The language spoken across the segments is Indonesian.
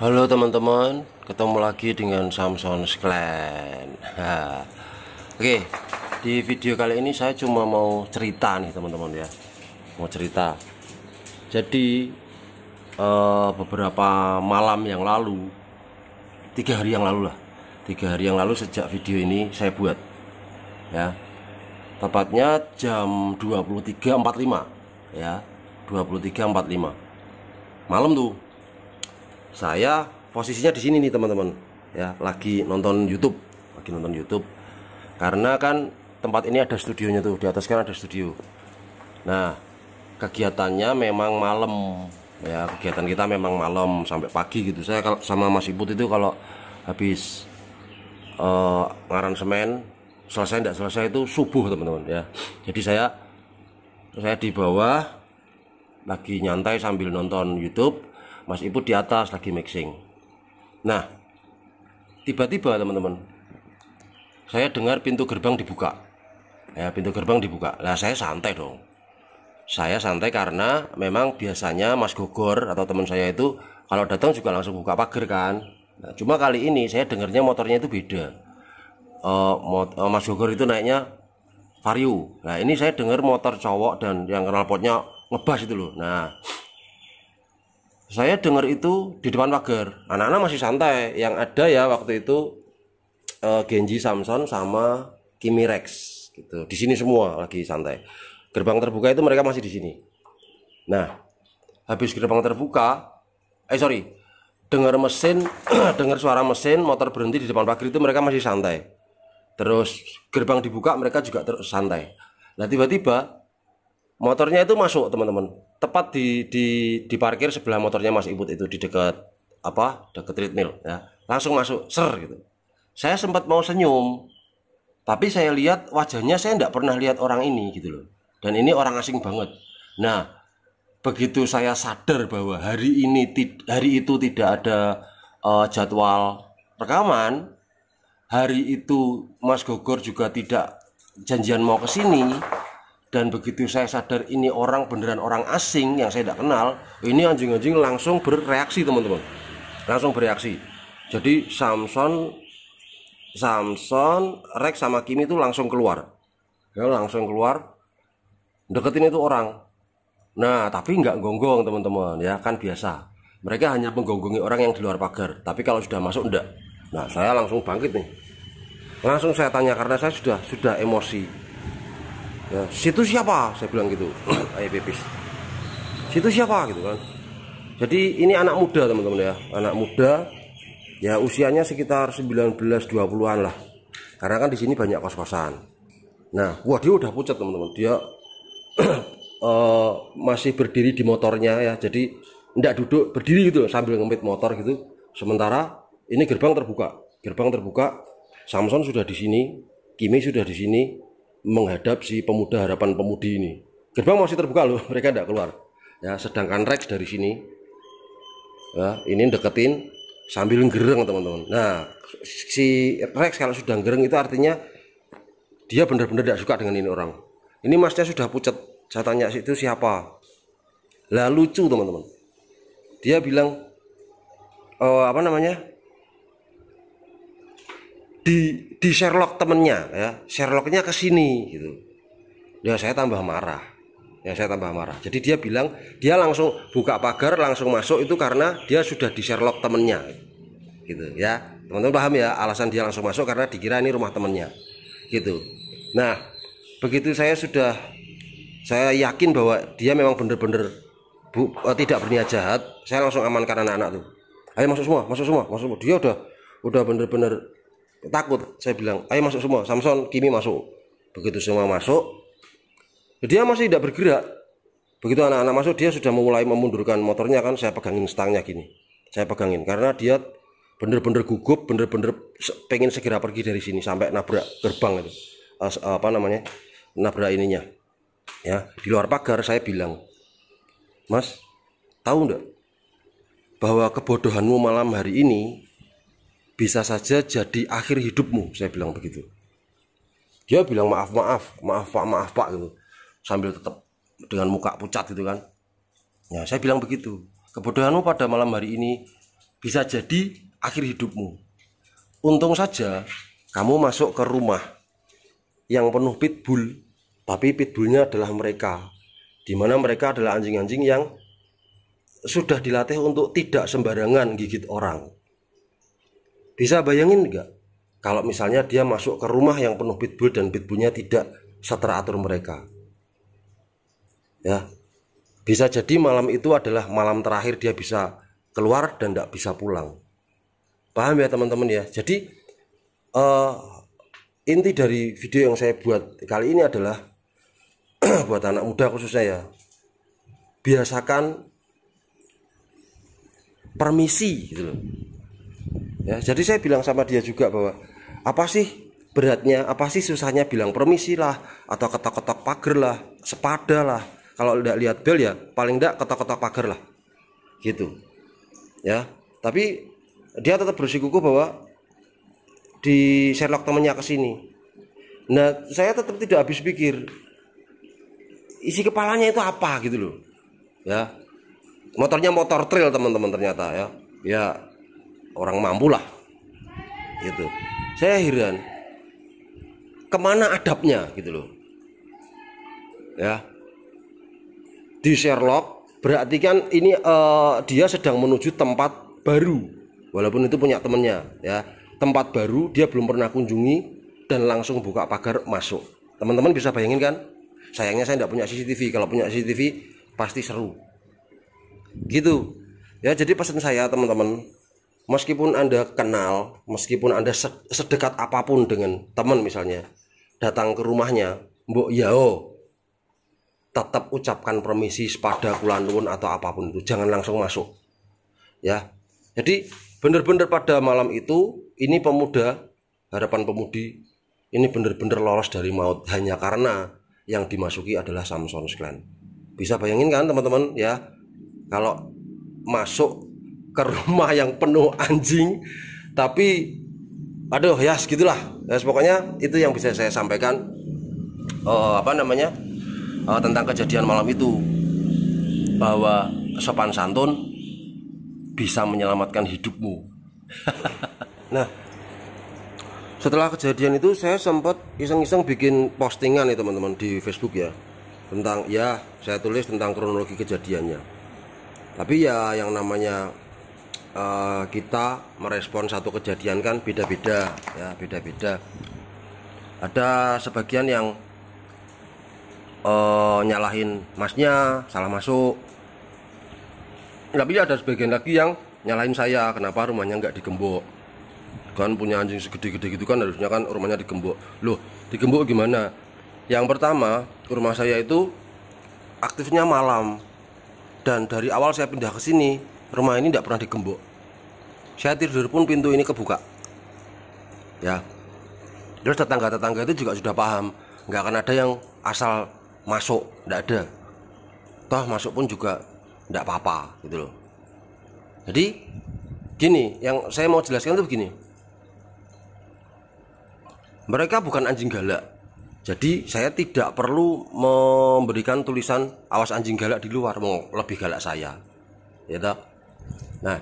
Halo teman-teman, ketemu lagi dengan Samson Clan. Oke, di video kali ini saya cuma mau cerita nih teman-teman ya, mau cerita. Jadi uh, beberapa malam yang lalu, tiga hari yang lalu lah, tiga hari yang lalu sejak video ini saya buat, ya, tepatnya jam 23.45 ya, 23.45 malam tuh saya posisinya di sini nih teman-teman ya lagi nonton YouTube lagi nonton YouTube karena kan tempat ini ada studionya tuh di atas kan ada studio nah kegiatannya memang malam ya kegiatan kita memang malam sampai pagi gitu saya kalau sama Mas Ibut itu kalau habis uh, semen selesai tidak selesai itu subuh teman-teman ya jadi saya saya di bawah lagi nyantai sambil nonton YouTube Mas Ibu di atas lagi mixing. Nah, tiba-tiba teman-teman, saya dengar pintu gerbang dibuka. Ya, pintu gerbang dibuka. Nah, saya santai dong. Saya santai karena memang biasanya Mas Gogor atau teman saya itu kalau datang juga langsung buka pagar kan. Nah, cuma kali ini saya dengarnya motornya itu beda. Uh, mot uh, Mas Gogor itu naiknya Vario. Nah, ini saya dengar motor cowok dan yang knalpotnya ngebas itu loh. Nah, saya dengar itu di depan pagar anak-anak masih santai yang ada ya waktu itu uh, Genji Samson sama Kimi Rex gitu di sini semua lagi santai gerbang terbuka itu mereka masih di sini nah habis gerbang terbuka eh sorry dengar mesin dengar suara mesin motor berhenti di depan pagar itu mereka masih santai terus gerbang dibuka mereka juga terus santai nah tiba-tiba motornya itu masuk teman-teman tepat di di di parkir sebelah motornya Mas Ibut itu di dekat apa dekat treadmill ya langsung masuk ser gitu saya sempat mau senyum tapi saya lihat wajahnya saya tidak pernah lihat orang ini gitu loh dan ini orang asing banget nah begitu saya sadar bahwa hari ini hari itu tidak ada uh, jadwal rekaman hari itu Mas Gogor juga tidak janjian mau ke sini dan begitu saya sadar ini orang beneran orang asing yang saya tidak kenal ini anjing-anjing langsung bereaksi teman-teman langsung bereaksi jadi Samson Samson Rex sama Kimi itu langsung keluar ya langsung keluar deketin itu orang nah tapi nggak gonggong teman-teman ya kan biasa mereka hanya menggonggongi orang yang di luar pagar tapi kalau sudah masuk enggak nah saya langsung bangkit nih langsung saya tanya karena saya sudah sudah emosi ya, situ siapa saya bilang gitu ayah pipis situ siapa gitu kan jadi ini anak muda teman-teman ya anak muda ya usianya sekitar 19-20an lah karena kan di sini banyak kos-kosan nah wah dia udah pucat teman-teman dia uh, masih berdiri di motornya ya jadi ndak duduk berdiri gitu sambil ngemit motor gitu sementara ini gerbang terbuka gerbang terbuka Samson sudah di sini Kimi sudah di sini menghadap si pemuda harapan pemudi ini. Gerbang masih terbuka loh, mereka tidak keluar. Ya, sedangkan Rex dari sini, ya, ini deketin sambil gereng teman-teman. Nah, si Rex kalau sudah gereng itu artinya dia benar-benar tidak suka dengan ini orang. Ini masnya sudah pucat. Saya tanya itu siapa? Lah lucu teman-teman. Dia bilang, oh, apa namanya? di di Sherlock temennya ya Sherlocknya ke sini gitu ya saya tambah marah ya saya tambah marah jadi dia bilang dia langsung buka pagar langsung masuk itu karena dia sudah di Sherlock temennya gitu ya teman-teman paham ya alasan dia langsung masuk karena dikira ini rumah temennya gitu nah begitu saya sudah saya yakin bahwa dia memang benar-benar bu, uh, tidak berniat jahat saya langsung amankan anak-anak tuh ayo masuk semua masuk semua masuk semua dia udah udah bener-bener takut saya bilang ayo masuk semua Samson Kimi masuk begitu semua masuk dia masih tidak bergerak begitu anak-anak masuk dia sudah mulai memundurkan motornya kan saya pegangin stangnya gini saya pegangin karena dia bener-bener gugup bener-bener pengen segera pergi dari sini sampai nabrak gerbang itu apa namanya nabrak ininya ya di luar pagar saya bilang mas tahu ndak bahwa kebodohanmu malam hari ini bisa saja jadi akhir hidupmu saya bilang begitu dia bilang maaf maaf maaf pak maaf pak gitu sambil tetap dengan muka pucat gitu kan ya saya bilang begitu kebodohanmu pada malam hari ini bisa jadi akhir hidupmu untung saja kamu masuk ke rumah yang penuh pitbull tapi pitbullnya adalah mereka di mana mereka adalah anjing-anjing yang sudah dilatih untuk tidak sembarangan gigit orang bisa bayangin nggak? Kalau misalnya dia masuk ke rumah yang penuh pitbull dan pitbullnya tidak seteratur mereka. Ya, bisa jadi malam itu adalah malam terakhir dia bisa keluar dan tidak bisa pulang. Paham ya teman-teman ya? Jadi uh, inti dari video yang saya buat kali ini adalah buat anak muda khususnya ya biasakan permisi gitu loh ya jadi saya bilang sama dia juga bahwa apa sih beratnya apa sih susahnya bilang permisi lah atau ketok-ketok pagar lah sepada lah kalau tidak lihat bel ya paling tidak ketok-ketok pagar lah gitu ya tapi dia tetap bersikuku bahwa di Sherlock temannya ke sini nah saya tetap tidak habis pikir isi kepalanya itu apa gitu loh ya motornya motor trail teman-teman ternyata ya ya orang mampu lah gitu saya heran kemana adabnya gitu loh ya di Sherlock berarti kan ini uh, dia sedang menuju tempat baru walaupun itu punya temennya ya tempat baru dia belum pernah kunjungi dan langsung buka pagar masuk teman-teman bisa bayangin kan sayangnya saya tidak punya CCTV kalau punya CCTV pasti seru gitu ya jadi pesan saya teman-teman meskipun Anda kenal, meskipun Anda sedekat apapun dengan teman misalnya, datang ke rumahnya, Mbok Yao, oh. tetap ucapkan permisi sepada kulanun atau apapun itu. Jangan langsung masuk. Ya. Jadi benar-benar pada malam itu ini pemuda harapan pemudi ini benar-benar lolos dari maut hanya karena yang dimasuki adalah Samson Clan. Bisa bayangin kan teman-teman ya kalau masuk ke rumah yang penuh anjing tapi aduh ya segitulah ya, pokoknya itu yang bisa saya sampaikan uh, apa namanya uh, tentang kejadian malam itu bahwa sopan santun bisa menyelamatkan hidupmu nah setelah kejadian itu saya sempat iseng-iseng bikin postingan ya teman-teman di Facebook ya tentang ya saya tulis tentang kronologi kejadiannya tapi ya yang namanya Eh, kita merespon satu kejadian kan beda-beda ya beda-beda ada sebagian yang uh, nyalahin masnya salah masuk tapi ada sebagian lagi yang nyalahin saya kenapa rumahnya nggak digembok kan punya anjing segede-gede gitu kan harusnya kan rumahnya digembok loh digembok gimana yang pertama rumah saya itu aktifnya malam dan dari awal saya pindah ke sini rumah ini tidak pernah digembok saya tidur pun pintu ini kebuka ya terus tetangga-tetangga itu juga sudah paham nggak akan ada yang asal masuk tidak ada toh masuk pun juga tidak apa-apa gitu loh jadi gini yang saya mau jelaskan itu begini mereka bukan anjing galak jadi saya tidak perlu memberikan tulisan awas anjing galak di luar mau lebih galak saya ya tak? Nah,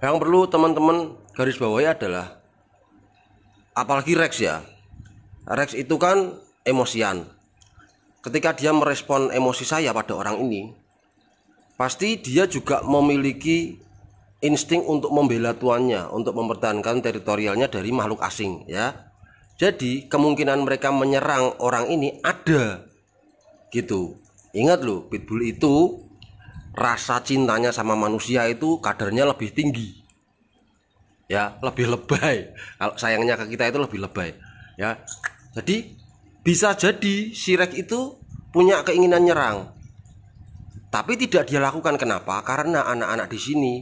yang perlu teman-teman garis bawahi adalah apalagi Rex ya. Rex itu kan emosian. Ketika dia merespon emosi saya pada orang ini, pasti dia juga memiliki insting untuk membela tuannya, untuk mempertahankan teritorialnya dari makhluk asing, ya. Jadi, kemungkinan mereka menyerang orang ini ada. Gitu. Ingat loh, pitbull itu rasa cintanya sama manusia itu kadarnya lebih tinggi ya lebih lebay kalau sayangnya ke kita itu lebih lebay ya jadi bisa jadi sirek itu punya keinginan nyerang tapi tidak dia lakukan kenapa karena anak-anak di sini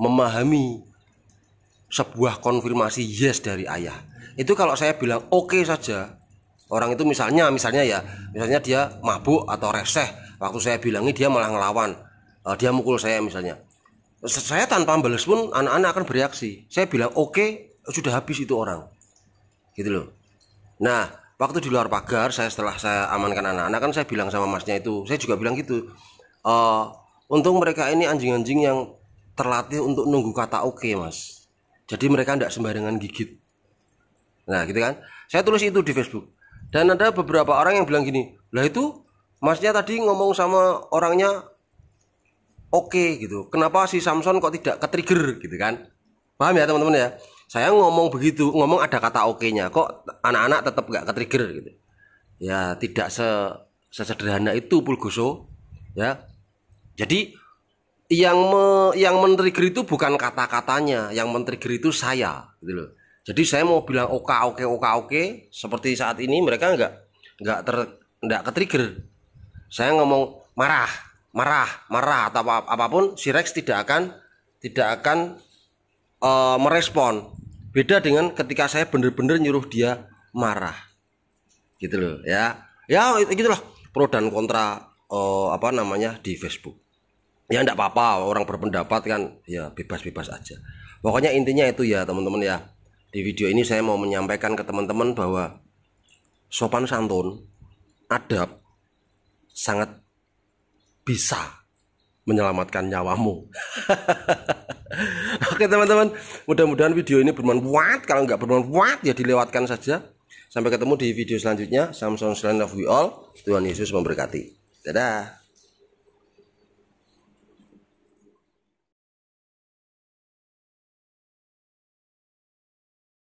memahami sebuah konfirmasi yes dari ayah itu kalau saya bilang oke okay saja orang itu misalnya misalnya ya misalnya dia mabuk atau reseh waktu saya bilangi dia malah ngelawan uh, dia mukul saya misalnya saya tanpa balas pun anak-anak akan bereaksi saya bilang oke okay, sudah habis itu orang gitu loh nah waktu di luar pagar saya setelah saya amankan anak-anak kan saya bilang sama masnya itu saya juga bilang gitu uh, untung mereka ini anjing-anjing yang terlatih untuk nunggu kata oke okay, mas jadi mereka tidak sembarangan gigit nah gitu kan saya tulis itu di Facebook dan ada beberapa orang yang bilang gini lah itu masnya tadi ngomong sama orangnya oke okay, gitu kenapa si Samson kok tidak ketrigger gitu kan paham ya teman-teman ya saya ngomong begitu ngomong ada kata oke nya kok anak-anak tetap nggak ketrigger gitu ya tidak se sesederhana itu Pulgoso ya jadi yang me, yang men-trigger itu bukan kata-katanya yang men-trigger itu saya gitu loh jadi saya mau bilang oke oke oke oke seperti saat ini mereka nggak nggak ter nggak ketrigger saya ngomong marah marah marah atau apa apapun si Rex tidak akan tidak akan uh, merespon beda dengan ketika saya bener-bener nyuruh dia marah gitu loh ya ya gitu loh pro dan kontra uh, apa namanya di Facebook ya tidak apa-apa orang berpendapat kan ya bebas-bebas aja pokoknya intinya itu ya teman-teman ya di video ini saya mau menyampaikan ke teman-teman bahwa sopan santun adab sangat bisa menyelamatkan nyawamu. Oke teman-teman, mudah-mudahan video ini bermanfaat. Kalau nggak bermanfaat ya dilewatkan saja. Sampai ketemu di video selanjutnya. Samsung Slender of We All. Tuhan Yesus memberkati. Dadah.